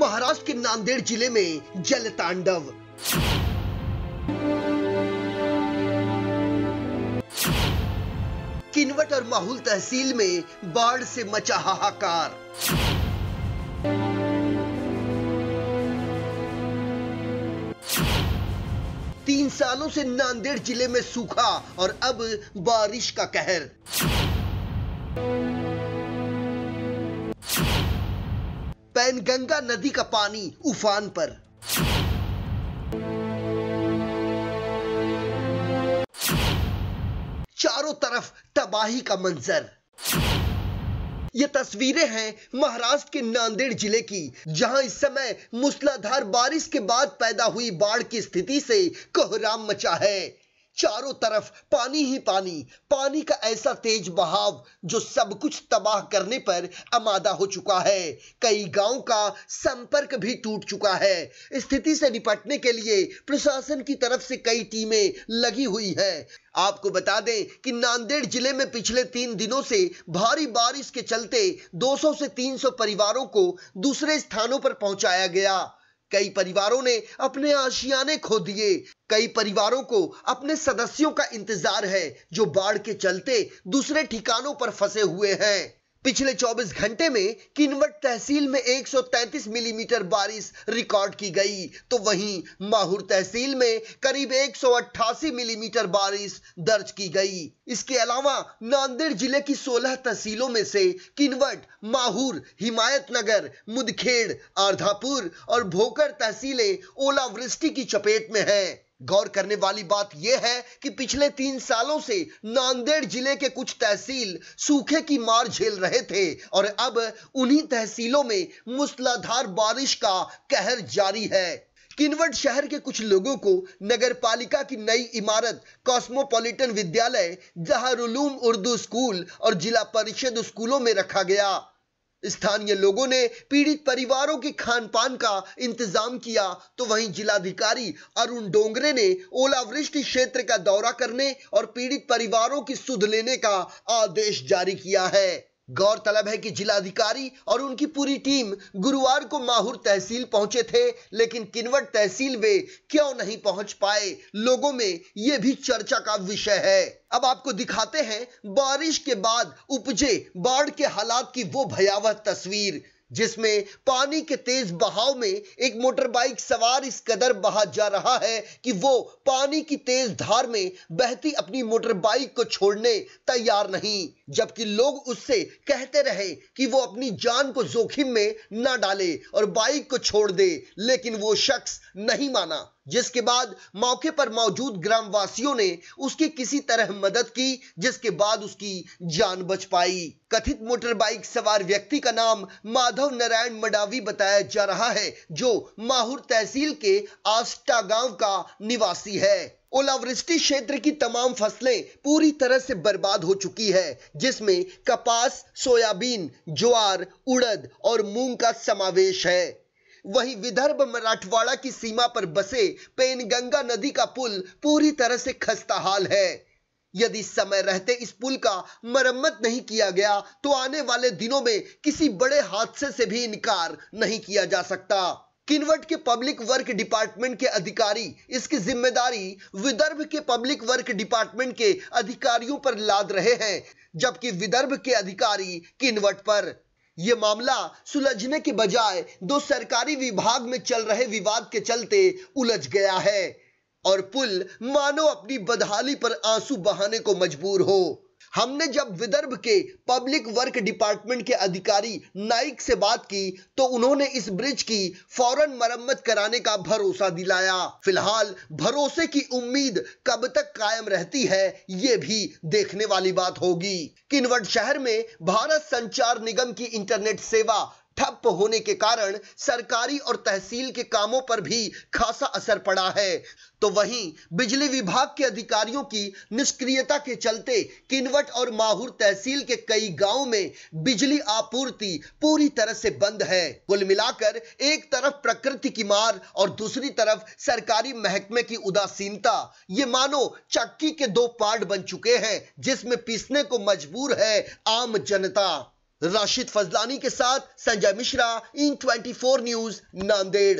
महाराष्ट्र के नांदेड़ जिले में जल तांडव किनवट और माहौल तहसील में बाढ़ से मचा हाहाकार तीन सालों से नांदेड़ जिले में सूखा और अब बारिश का कहर गंगा नदी का पानी उफान पर चारों तरफ तबाही का मंजर ये तस्वीरें हैं महाराष्ट्र के नांदेड़ जिले की जहां इस समय मूसलाधार बारिश के बाद पैदा हुई बाढ़ की स्थिति से कोहराम मचा है चारों तरफ पानी ही पानी पानी का ऐसा तेज बहाव जो सब कुछ तबाह करने पर आमादा हो चुका है कई गांव का संपर्क भी टूट चुका है स्थिति से निपटने के लिए प्रशासन की तरफ से कई टीमें लगी हुई है आपको बता दें कि नांदेड़ जिले में पिछले तीन दिनों से भारी बारिश के चलते 200 से 300 परिवारों को दूसरे स्थानों पर पहुंचाया गया कई परिवारों ने अपने आशियाने खो दिए कई परिवारों को अपने सदस्यों का इंतजार है जो बाढ़ के चलते दूसरे ठिकानों पर फंसे हुए हैं पिछले 24 घंटे में किनवट तहसील में 133 मिलीमीटर बारिश रिकॉर्ड की गई तो वहीं माहूर तहसील में करीब 188 मिलीमीटर बारिश दर्ज की गई इसके अलावा नांदेड़ जिले की 16 तहसीलों में से किनवट माहूर हिमायतनगर मुदखेड़ आर्धापुर और भोकर तहसीलें ओलावृष्टि की चपेट में हैं गौर करने वाली बात यह है कि पिछले तीन सालों से नांदेड़ जिले के कुछ तहसील सूखे की मार झेल रहे थे और अब उन्हीं तहसीलों में मूसलाधार बारिश का कहर जारी है किनवट शहर के कुछ लोगों को नगर पालिका की नई इमारत कॉस्मोपॉलिटन विद्यालय जहारुलूम उर्दू स्कूल और जिला परिषद स्कूलों में रखा गया स्थानीय लोगों ने पीड़ित परिवारों के खान पान का इंतजाम किया तो वहीं जिलाधिकारी अरुण डोंगरे ने ओलावृष्टि क्षेत्र का दौरा करने और पीड़ित परिवारों की सुध लेने का आदेश जारी किया है गौरतलब है कि जिलाधिकारी और उनकी पूरी टीम गुरुवार को माहूर तहसील पहुंचे थे लेकिन किनवट तहसील वे क्यों नहीं पहुंच पाए लोगों में यह भी चर्चा का विषय है अब आपको दिखाते हैं बारिश के बाद उपजे बाढ़ के हालात की वो भयावह तस्वीर जिसमें पानी के तेज बहाव में एक मोटरबाइक सवार इस कदर बहा जा रहा है कि वो पानी की तेज धार में बहती अपनी मोटर बाइक को छोड़ने तैयार नहीं जबकि लोग उससे कहते रहे कि वो अपनी जान को जोखिम में ना डाले और बाइक को छोड़ दे लेकिन वो शख्स नहीं माना जिसके बाद मौके पर मौजूद ग्रामवासियों ने उसकी किसी तरह मदद की जिसके बाद उसकी जान बच पाई कथित मोटर बाइक सवार व्यक्ति का नाम माधव नारायण मडावी बताया जा रहा है जो माहूर तहसील के आस्टा गांव का निवासी है ओलावृष्टि क्षेत्र की तमाम फसलें पूरी तरह से बर्बाद हो चुकी है जिसमें कपास सोयाबीन ज्वार उड़द और मूंग का समावेश है वहीं विदर्भ मराठवाड़ा की सीमा पर बसे पेनगंगा नदी का पुल पूरी तरह से खस्ता हाल है यदि समय रहते इस पुल का मरम्मत नहीं किया गया तो आने वाले दिनों में किसी बड़े हादसे से भी इनकार नहीं किया जा सकता किनवट के पब्लिक वर्क डिपार्टमेंट के अधिकारी इसकी जिम्मेदारी विदर्भ के पब्लिक वर्क डिपार्टमेंट के अधिकारियों पर लाद रहे हैं जबकि विदर्भ के अधिकारी किनवट पर ये मामला सुलझने के बजाय दो सरकारी विभाग में चल रहे विवाद के चलते उलझ गया है और पुल मानो अपनी बदहाली पर आंसू बहाने को मजबूर हो हमने जब विदर्भ के पब्लिक वर्क डिपार्टमेंट के अधिकारी नाइक से बात की तो उन्होंने इस ब्रिज की फौरन मरम्मत कराने का भरोसा दिलाया फिलहाल भरोसे की उम्मीद कब तक कायम रहती है ये भी देखने वाली बात होगी किनवट शहर में भारत संचार निगम की इंटरनेट सेवा ठप होने के कारण सरकारी और तहसील के कामों पर भी खासा असर पड़ा है तो वहीं बिजली विभाग के अधिकारियों की निष्क्रियता के चलते किनवट और माहूर तहसील के कई गांव में बिजली आपूर्ति पूरी तरह से बंद है कुल मिलाकर एक तरफ प्रकृति की मार और दूसरी तरफ सरकारी महकमे की उदासीनता ये मानो चक्की के दो पार्ट बन चुके हैं जिसमें पीसने को मजबूर है आम जनता राशिद फजलानी के साथ संजय मिश्रा इन 24 न्यूज नांदेड़